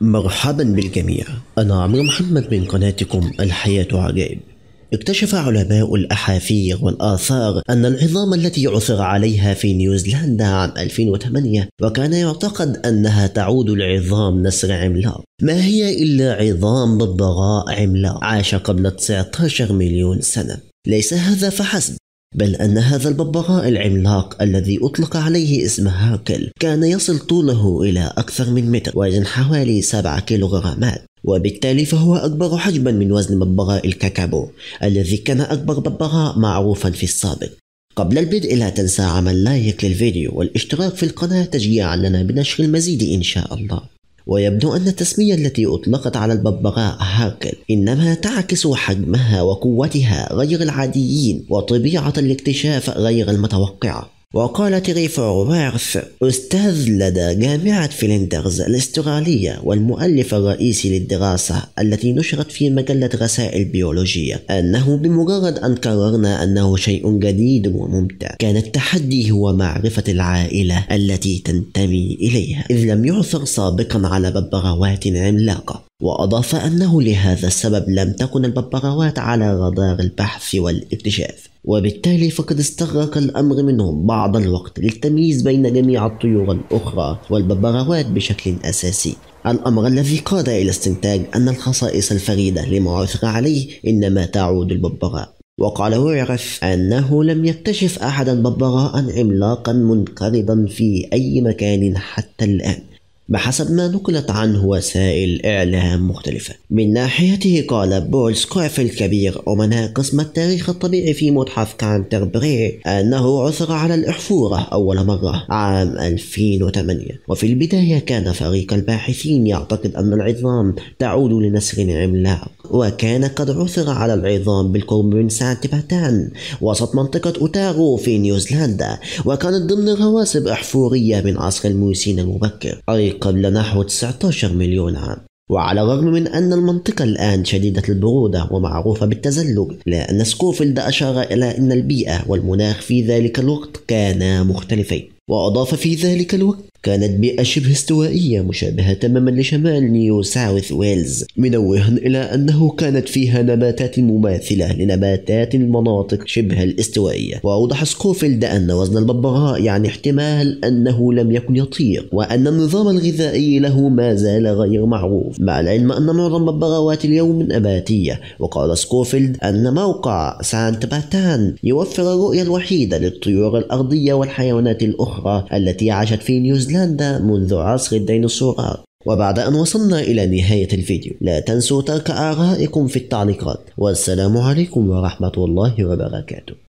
مرحبا بالجميع أنا عمرو محمد من قناتكم الحياة عجائب اكتشف علماء الأحافير والآثار أن العظام التي عثر عليها في نيوزيلندا عام 2008 وكان يعتقد أنها تعود لعظام نسر عملاق ما هي إلا عظام ببغاء عملاق عاش قبل 19 مليون سنة ليس هذا فحسب بل أن هذا الببغاء العملاق الذي أطلق عليه اسم هاكل كان يصل طوله إلى أكثر من متر وزن حوالي 7 كيلوغرامات وبالتالي فهو أكبر حجما من وزن ببغاء الكاكابو الذي كان أكبر ببغاء معروفا في السابق قبل البدء لا تنسى عمل لايك للفيديو والاشتراك في القناة تشجيعا لنا بنشر المزيد إن شاء الله ويبدو أن التسمية التي أطلقت على الببغاء هاكل إنما تعكس حجمها وقوتها غير العاديين وطبيعة الاكتشاف غير المتوقعة وقال تريفور مارث أستاذ لدى جامعة فلندرز الأسترالية والمؤلف الرئيسي للدراسة التي نشرت في مجلة رسائل بيولوجية أنه بمجرد أن قررنا أنه شيء جديد وممتع كان التحدي هو معرفة العائلة التي تنتمي إليها إذ لم يعثر سابقا على ببغاوات عملاقة وأضاف أنه لهذا السبب لم تكن الببغاوات على غدار البحث والاكتشاف وبالتالي فقد استغرق الأمر منهم بعض الوقت للتمييز بين جميع الطيور الأخرى والببغاوات بشكل أساسي الأمر الذي قاد إلى استنتاج أن الخصائص الفريدة لما عثر عليه إنما تعود الببغاء وقال ويعرف أنه لم يكتشف أحدا ببغاء عملاقا منقرضا في أي مكان حتى الآن بحسب ما نقلت عنه وسائل إعلام مختلفة من ناحيته قال بول سكويفيلد الكبير أمناء قسم التاريخ الطبيعي في متحف كانتربري أنه عثر على الأحفورة أول مرة عام 2008 وفي البداية كان فريق الباحثين يعتقد أن العظام تعود لنسر عملاق وكان قد عثر على العظام بالقرب من سانتباتان باتان وسط منطقة أوتارو في نيوزيلندا وكانت ضمن رواسب أحفورية من عصر الموسين المبكر قبل نحو 19 مليون عام وعلى الرغم من أن المنطقة الآن شديدة البرودة ومعروفة بالتزلج لأن سكوفيلد أشار إلى أن البيئة والمناخ في ذلك الوقت كانا مختلفين وأضاف في ذلك الوقت كانت بيئة شبه استوائية مشابهة تماما لشمال نيو ساوث ويلز منوها إلى أنه كانت فيها نباتات مماثلة لنباتات المناطق شبه الاستوائية وأوضح سكوفيلد أن وزن الببغاء يعني احتمال أنه لم يكن يطيق وأن النظام الغذائي له ما زال غير معروف مع العلم أن معظم ببغاوات اليوم نباتية وقال سكوفيلد أن موقع سانت باتان يوفر الرؤية الوحيدة للطيور الأرضية والحيوانات الأخرى الأخرى التي عاشت في نيوزيلندا منذ عصر الديناصورات وبعد أن وصلنا إلى نهاية الفيديو لا تنسوا ترك آرائكم في التعليقات والسلام عليكم ورحمة الله وبركاته